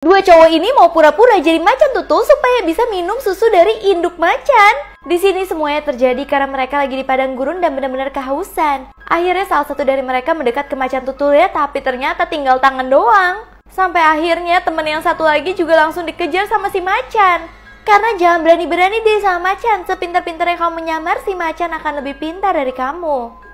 Dua cowok ini mau pura-pura jadi macan tutul supaya bisa minum susu dari induk macan. Di sini semuanya terjadi karena mereka lagi di padang gurun dan benar-benar kehausan. Akhirnya salah satu dari mereka mendekat ke macan tutul ya, tapi ternyata tinggal tangan doang. Sampai akhirnya temen yang satu lagi juga langsung dikejar sama si macan. Karena jangan berani-berani deh sama macan, sepintar-pintarnya kamu menyamar, si macan akan lebih pintar dari kamu.